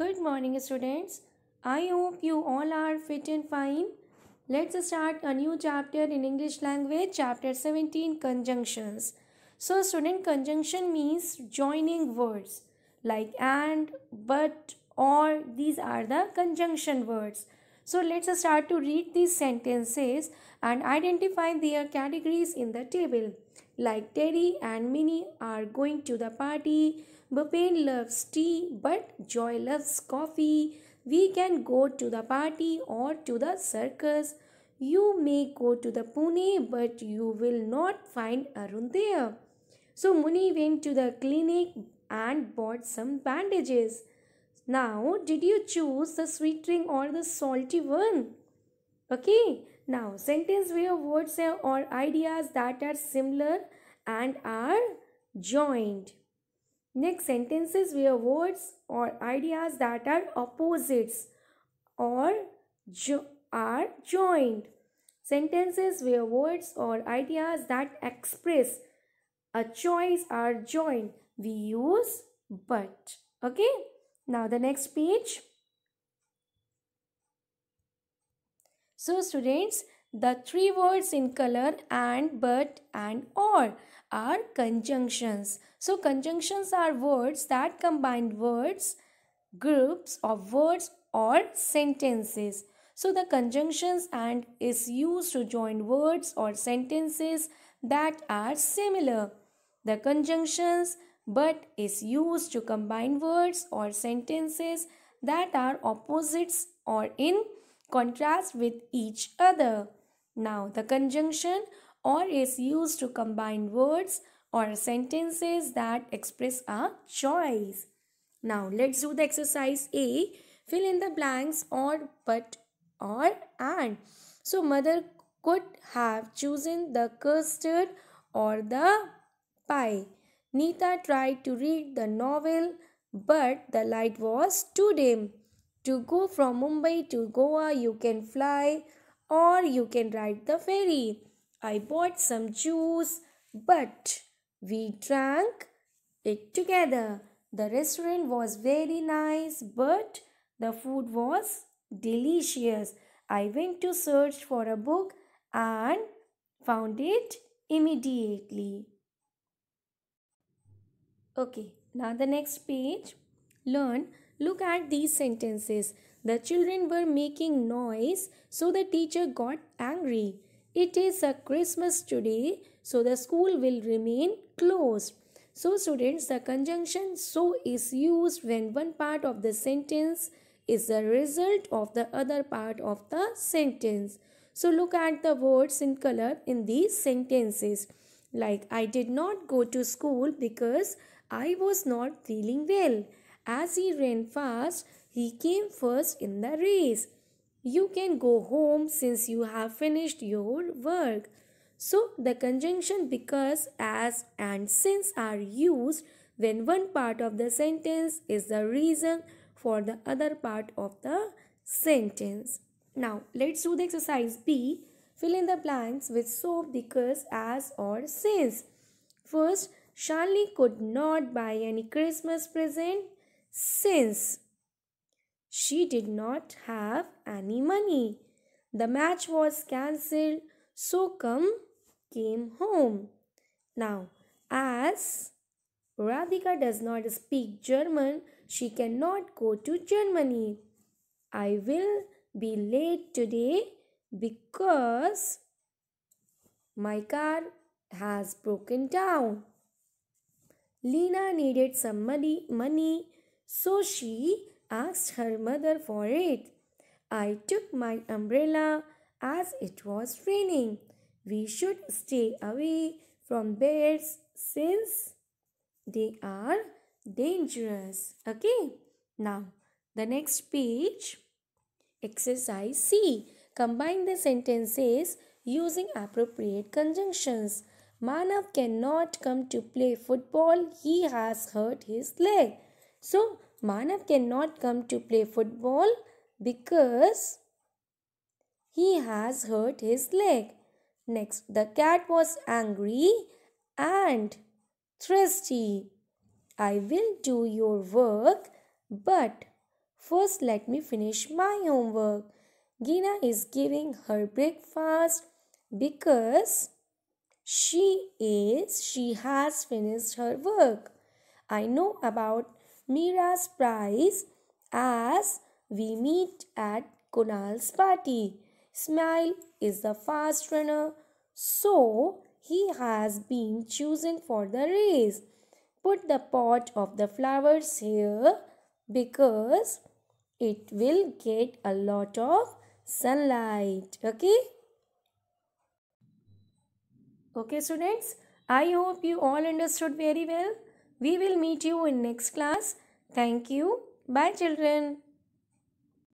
Good morning students. I hope you all are fit and fine. Let's start a new chapter in English language chapter 17 conjunctions. So student conjunction means joining words like and, but, or these are the conjunction words. So let's start to read these sentences and identify their categories in the table. Like Terry and Minnie are going to the party. Bhupen loves tea, but Joy loves coffee. We can go to the party or to the circus. You may go to the Pune, but you will not find Arun there. So Muni went to the clinic and bought some bandages. Now, did you choose the sweet ring or the salty one? Okay, now sentence where words or ideas that are similar and are joined. Next, sentences where words or ideas that are opposites or jo are joined. Sentences where words or ideas that express a choice are joined. We use but. Okay. Now the next page. So students, the three words in color and, but and, or are conjunctions. So conjunctions are words that combine words, groups of words or sentences. So the conjunctions and is used to join words or sentences that are similar. The conjunctions but is used to combine words or sentences that are opposites or in contrast with each other. Now the conjunction or is used to combine words or sentences that express a choice. Now let's do the exercise A. Fill in the blanks or but or and. So mother could have chosen the custard or the pie. Nita tried to read the novel but the light was too dim. To go from Mumbai to Goa you can fly or you can ride the ferry. I bought some juice, but we drank it together. The restaurant was very nice, but the food was delicious. I went to search for a book and found it immediately. Okay, now the next page. Learn, look at these sentences. The children were making noise, so the teacher got angry. It is a Christmas today, so the school will remain closed. So students, the conjunction so is used when one part of the sentence is the result of the other part of the sentence. So look at the words in color in these sentences. Like I did not go to school because I was not feeling well. As he ran fast, he came first in the race. You can go home since you have finished your work. So the conjunction because, as, and since are used when one part of the sentence is the reason for the other part of the sentence. Now let's do the exercise B. Fill in the blanks with so, because, as or since. First, Charlie could not buy any Christmas present since she did not have any money. The match was cancelled, so Kam came home. Now, as Radhika does not speak German, she cannot go to Germany. I will be late today because my car has broken down. Lena needed some money, money so she asked her mother for it. I took my umbrella as it was raining. We should stay away from bears since they are dangerous. Okay, now the next page. Exercise C. Combine the sentences using appropriate conjunctions. Manav cannot come to play football. He has hurt his leg. So, Manav cannot come to play football because he has hurt his leg. Next, the cat was angry and thirsty. I will do your work, but first let me finish my homework. Gina is giving her breakfast because she is she has finished her work. I know about Mira's prize as we meet at Kunal's party. Smile is the fast runner, so he has been chosen for the race. Put the pot of the flowers here because it will get a lot of sunlight. Okay? Okay, students, I hope you all understood very well. We will meet you in next class. Thank you. Bye children.